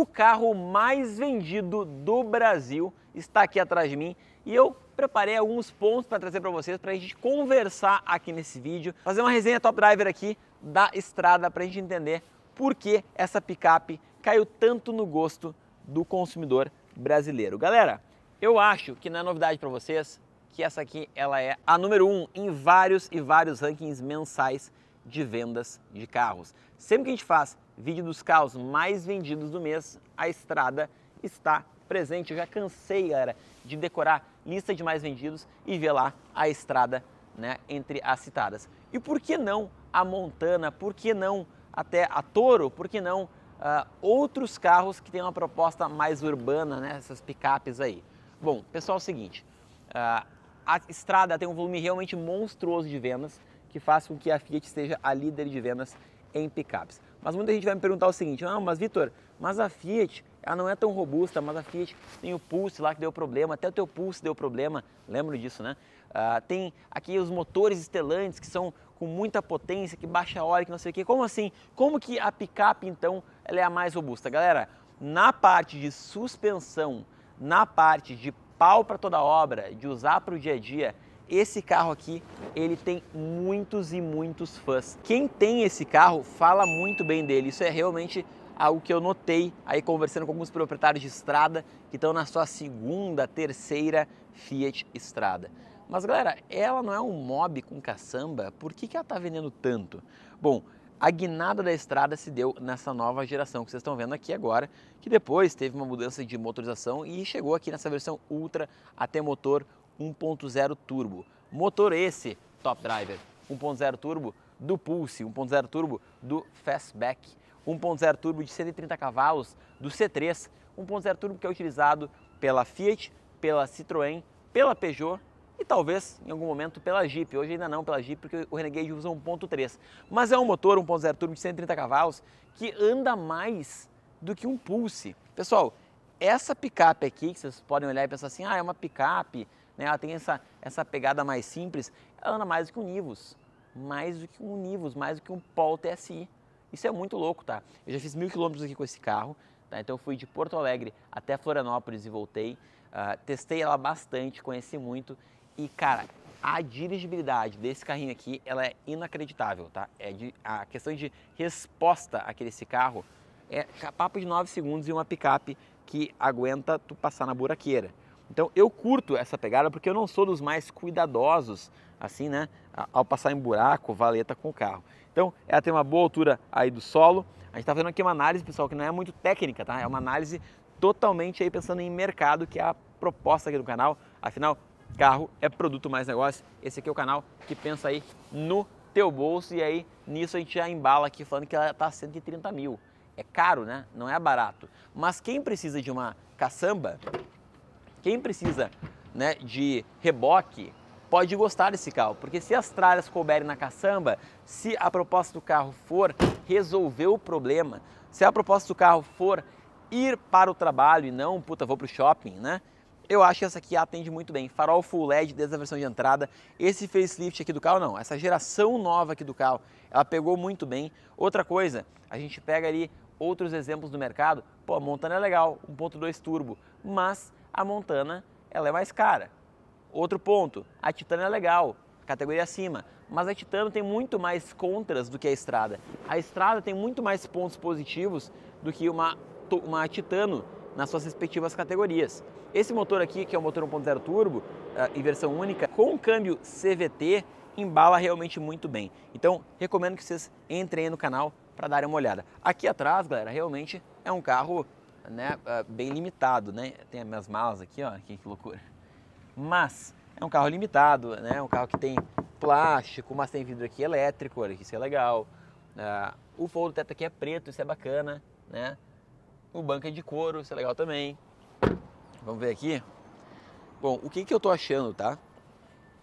O carro mais vendido do Brasil está aqui atrás de mim e eu preparei alguns pontos para trazer para vocês para a gente conversar aqui nesse vídeo, fazer uma resenha top driver aqui da estrada para a gente entender por que essa picape caiu tanto no gosto do consumidor brasileiro. Galera, eu acho que não é novidade para vocês que essa aqui ela é a número um em vários e vários rankings mensais de vendas de carros. Sempre que a gente faz vídeo dos carros mais vendidos do mês, a estrada está presente. Eu já cansei, galera, de decorar lista de mais vendidos e ver lá a estrada né, entre as citadas. E por que não a Montana? Por que não até a Toro? Por que não uh, outros carros que têm uma proposta mais urbana, né, essas picapes aí? Bom, pessoal, é o seguinte, uh, a estrada tem um volume realmente monstruoso de vendas que faz com que a Fiat seja a líder de vendas em picapes. Mas muita gente vai me perguntar o seguinte: "Ah, mas Vitor, mas a Fiat, ela não é tão robusta, mas a Fiat tem o Pulse lá que deu problema, até o teu Pulse deu problema". Lembro disso, né? Ah, tem aqui os motores estelantes que são com muita potência, que baixa óleo, que não sei o quê. Como assim? Como que a picape então ela é a mais robusta? Galera, na parte de suspensão, na parte de pau para toda obra, de usar para o dia a dia, esse carro aqui, ele tem muitos e muitos fãs. Quem tem esse carro fala muito bem dele. Isso é realmente algo que eu notei aí conversando com alguns proprietários de estrada que estão na sua segunda, terceira Fiat Estrada. Mas galera, ela não é um mob com caçamba, por que, que ela está vendendo tanto? Bom, a guinada da estrada se deu nessa nova geração que vocês estão vendo aqui agora, que depois teve uma mudança de motorização e chegou aqui nessa versão Ultra até motor 1.0 turbo. Motor esse, Top Driver, 1.0 turbo do Pulse, 1.0 turbo do Fastback, 1.0 turbo de 130 cavalos do C3, 1.0 turbo que é utilizado pela Fiat, pela Citroën, pela Peugeot e talvez em algum momento pela Jeep. Hoje ainda não pela Jeep porque o Renegade usa 1.3, mas é um motor 1.0 turbo de 130 cavalos que anda mais do que um Pulse. Pessoal, essa picape aqui que vocês podem olhar e pensar assim: "Ah, é uma picape" né? ela tem essa, essa pegada mais simples, ela anda mais do que um Nivus, mais do que um Nivus, mais do que um Pol TSI. Isso é muito louco, tá? Eu já fiz mil quilômetros aqui com esse carro, tá? então eu fui de Porto Alegre até Florianópolis e voltei. Uh, testei ela bastante, conheci muito e, cara, a dirigibilidade desse carrinho aqui, ela é inacreditável, tá? É de, a questão de resposta àquele esse carro é papo de 9 segundos e uma picape que aguenta tu passar na buraqueira. Então eu curto essa pegada porque eu não sou dos mais cuidadosos, assim, né? Ao passar em buraco, valeta com o carro. Então ela tem uma boa altura aí do solo. A gente está fazendo aqui uma análise, pessoal, que não é muito técnica, tá? É uma análise totalmente aí pensando em mercado, que é a proposta aqui do canal. Afinal, carro é produto mais negócio. Esse aqui é o canal que pensa aí no teu bolso e aí nisso a gente já embala aqui falando que ela tá 130 mil. É caro, né? Não é barato. Mas quem precisa de uma caçamba quem precisa né, de reboque pode gostar desse carro, porque se as tralhas couberem na caçamba, se a proposta do carro for resolver o problema, se a proposta do carro for ir para o trabalho e não, puta, vou para o shopping, né? Eu acho que essa aqui atende muito bem. Farol full LED desde a versão de entrada. Esse facelift aqui do carro, não. Essa geração nova aqui do carro, ela pegou muito bem. Outra coisa, a gente pega ali outros exemplos do mercado. Pô, a Montana é legal, 1.2 turbo, mas a Montana ela é mais cara. Outro ponto, a Titan é legal, categoria acima, mas a Titano tem muito mais contras do que a Estrada. A Estrada tem muito mais pontos positivos do que uma, uma Titano nas suas respectivas categorias. Esse motor aqui, que é o motor 1.0 turbo, eh, em versão única, com o câmbio CVT, embala realmente muito bem. Então, recomendo que vocês entrem no canal para darem uma olhada. Aqui atrás, galera, realmente é um carro né, ah, bem limitado, né? Tem as minhas malas aqui, ó, que loucura. Mas é um carro limitado, né? um carro que tem plástico, mas tem vidro aqui elétrico, olha que isso é legal. Uh, o fogo do teto aqui é preto, isso é bacana, né? O banco é de couro, isso é legal também. Vamos ver aqui. Bom, o que, que eu tô achando, tá?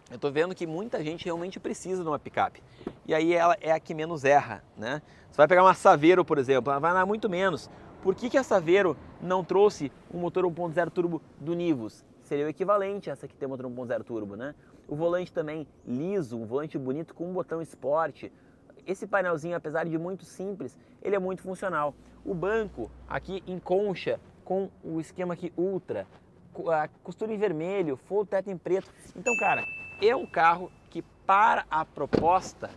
Eu tô vendo que muita gente realmente precisa de uma picape. E aí ela é a que menos erra, né? Você vai pegar uma Saveiro, por exemplo, ela vai andar muito menos. Por que, que a Saveiro não trouxe um motor 1.0 turbo do Nivus? Seria o equivalente a essa que tem o motor 1.0 turbo, né? O volante também liso, um volante bonito com um botão esporte. Esse painelzinho, apesar de muito simples, ele é muito funcional. O banco aqui em concha com o esquema aqui ultra, costura em vermelho, full teto em preto. Então, cara, é um carro que para a proposta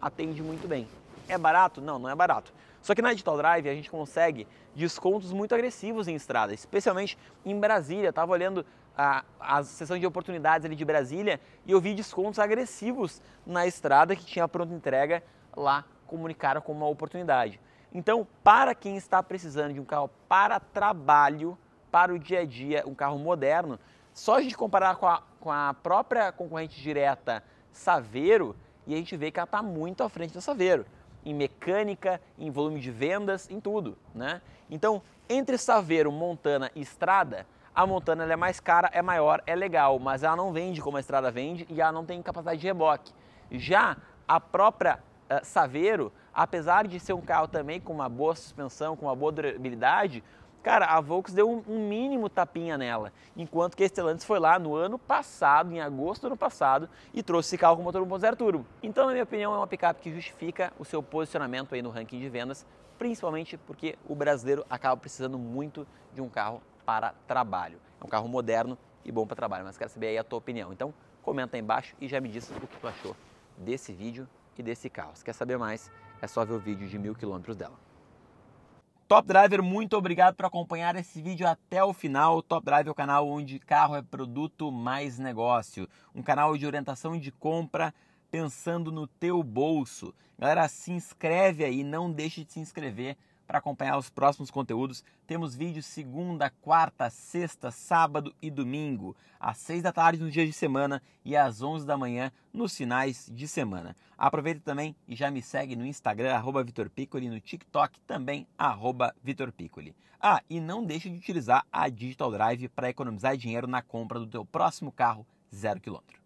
atende muito bem. É barato? Não, não é barato. Só que na Digital Drive a gente consegue descontos muito agressivos em estrada, especialmente em Brasília. Estava olhando a, a sessão de oportunidades ali de Brasília e eu vi descontos agressivos na estrada que tinha pronta entrega lá, comunicaram como uma oportunidade. Então, para quem está precisando de um carro para trabalho, para o dia a dia, um carro moderno, só a gente comparar com a, com a própria concorrente direta Saveiro e a gente vê que ela está muito à frente da Saveiro em mecânica, em volume de vendas, em tudo, né? Então, entre Saveiro, Montana e Estrada, a Montana é mais cara, é maior, é legal, mas ela não vende como a Estrada vende e ela não tem capacidade de reboque. Já a própria uh, Saveiro, apesar de ser um carro também com uma boa suspensão, com uma boa durabilidade, Cara, a Volks deu um, mínimo tapinha nela, enquanto que a Stellantis foi lá no ano passado, em agosto do ano passado, e trouxe esse carro com motor 1.0 turbo. Então, na minha opinião, é uma picape que justifica o seu posicionamento aí no ranking de vendas, principalmente porque o brasileiro acaba precisando muito de um carro para trabalho. É um carro moderno e bom para trabalho, mas quero saber aí a tua opinião. Então, comenta aí embaixo e já me diz o que tu achou desse vídeo e desse carro. Se quer saber mais, é só ver o vídeo de mil quilômetros dela. Top Driver, muito obrigado por acompanhar esse vídeo até o final. Top Driver é o canal onde carro é produto mais negócio, um canal de orientação de compra pensando no teu bolso. Galera, se inscreve aí, não deixe de se inscrever para acompanhar os próximos conteúdos. Temos vídeos segunda, quarta, sexta, sábado e domingo, às seis da tarde nos dias de semana e às onze da manhã nos finais de semana. Aproveita também e já me segue no Instagram, @vitorpiccoli no TikTok também, @vitorpiccoli Ah, e não deixe de utilizar a Digital Drive para economizar dinheiro na compra do teu próximo carro zero quilômetro.